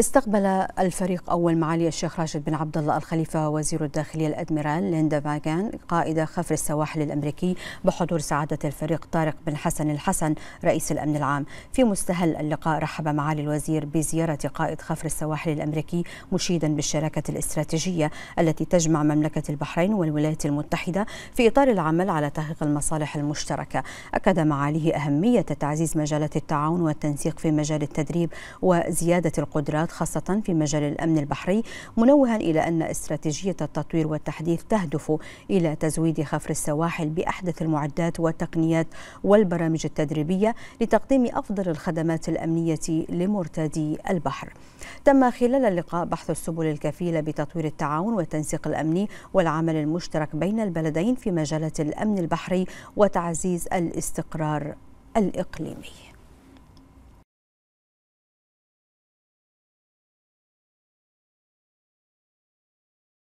استقبل الفريق أول معالي الشيخ راشد بن عبد الله الخليفة وزير الداخلية الأدميرال ليندا فاغان قائده خفر السواحل الأمريكي بحضور سعادة الفريق طارق بن حسن الحسن رئيس الأمن العام في مستهل اللقاء رحب معالي الوزير بزيارة قائد خفر السواحل الأمريكي مشيدا بالشراكة الاستراتيجية التي تجمع مملكة البحرين والولايات المتحدة في إطار العمل على تحقيق المصالح المشتركة أكد معاليه أهمية تعزيز مجالات التعاون والتنسيق في مجال التدريب وزيادة القدرة الامارات خاصه في مجال الامن البحري منوها الى ان استراتيجيه التطوير والتحديث تهدف الى تزويد خفر السواحل باحدث المعدات والتقنيات والبرامج التدريبيه لتقديم افضل الخدمات الامنيه لمرتادي البحر. تم خلال اللقاء بحث السبل الكفيله بتطوير التعاون والتنسيق الامني والعمل المشترك بين البلدين في مجالات الامن البحري وتعزيز الاستقرار الاقليمي.